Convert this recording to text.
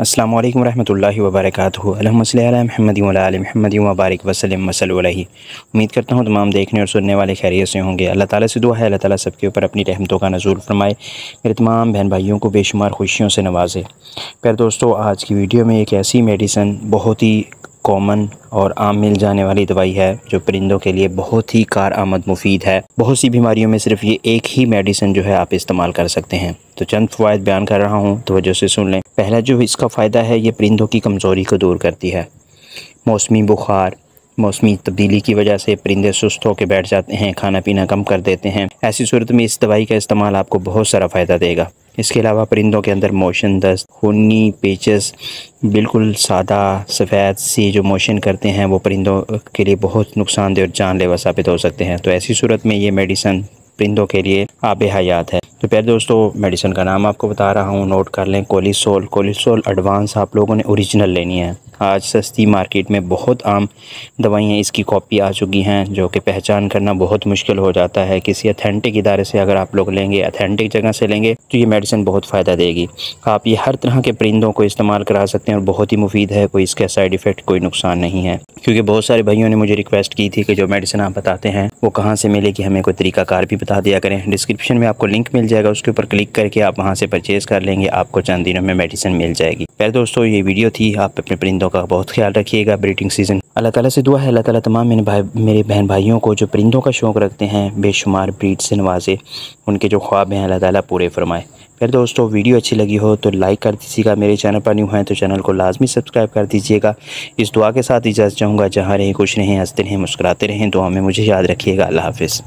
अल्लाम वरहमल वबरक महमदी महमदी वबारक वसलम वसल उम्मीद करता हूँ तमाम देखने और सुनने वाले खैरियत से होंगे अल्लाह ताला से दुआ है अल्लाह ताला सबके ऊपर अपनी रहमतों का नजूर फरमाए मेरे तमाम बहन भाइयों को बेशुमार खुशियों से नवाजे पर दोस्तों आज की वीडियो में एक ऐसी मेडिसन बहुत ही कॉमन और आम मिल जाने वाली दवाई है जो परिंदों के लिए बहुत ही कार आमद मुफीद है बहुत सी बीमारियों में सिर्फ ये एक ही मेडिसिन जो है आप इस्तेमाल कर सकते हैं तो चंद फ़वाद बयान कर रहा हूँ तो वजह से सुन लें पहला जो इसका फ़ायदा है ये परिंदों की कमज़ोरी को दूर करती है मौसमी बुखार मौसमी तब्दीली की वजह से परिंदे सुस्त होकर बैठ जाते हैं खाना पीना कम कर देते हैं ऐसी सूरत में इस दवाई का इस्तेमाल आपको बहुत सारा फ़ायदा देगा इसके अलावा परिंदों के अंदर मोशन दस्त खूनी पेचस बिल्कुल सादा सफ़ेद से जो मोशन करते हैं वो परिंदों के लिए बहुत नुकसानदेह और जानलेवा साबित हो सकते हैं तो ऐसी सूरत में ये मेडिसन परिंदों के लिए आब हयात है तो प्यारे दोस्तों मेडिसिन का नाम आपको बता रहा हूँ नोट कर लें कोलिसोल कोलिसोल एडवांस आप लोगों ने ओरिजिनल लेनी है आज सस्ती मार्केट में बहुत आम दवाइयाँ इसकी कॉपी आ चुकी हैं जो कि पहचान करना बहुत मुश्किल हो जाता है किसी अथेंटिक इदारे से अगर आप लोग लेंगे अथेंटिक जगह से लेंगे तो ये मेडिसिन बहुत फ़ायदा देगी आप ये हर तरह के परिंदों को इस्तेमाल करा सकते हैं और बहुत ही मुफीद है कोई इसका साइड इफ़ेक्ट कोई नुकसान नहीं है क्योंकि बहुत सारे भाइयों ने मुझे रिक्वेस्ट की थी कि जो मेडिसिन आप बताते हैं वो कहाँ से मिलेगी हमें कोई तरीकाकार भी बता दिया करें डिस्क्रिप्शन में आपको लिंक मिल मिल जाएगा उसके ऊपर क्लिक करके आप वहाँ से परचेज़ कर लेंगे आपको चंद दिनों में मेडिसिन मिल जाएगी पहले दोस्तों ये वीडियो थी आप अपने परिंदों का बहुत ख्याल रखिएगा ब्रीडिंग सीजन अल्लाह ताला से दुआ है अल्लाह ताला तमाम मेरे भाई मेरे बहन भाइयों को जो परिंदों का शौक़ रखते हैं बेशुमार ब्रीड से नवाजे उनके जो ख्वाब हैं अल्लाह ताला पूरे फरमाए फिर दोस्तों वीडियो अच्छी लगी हो तो लाइक कर दीजिएगा मेरे चैनल पर न्यू हैं तो चैनल को लाजमी सब्सक्राइब कर दीजिएगा इस दुआ के साथ इजाज़त चाहूँगा जहाँ रहें खुश रहें हंसते रहें मुस्कुराते रहें दुआ में मुझे याद रखिएगा अल्लाह हाफिज़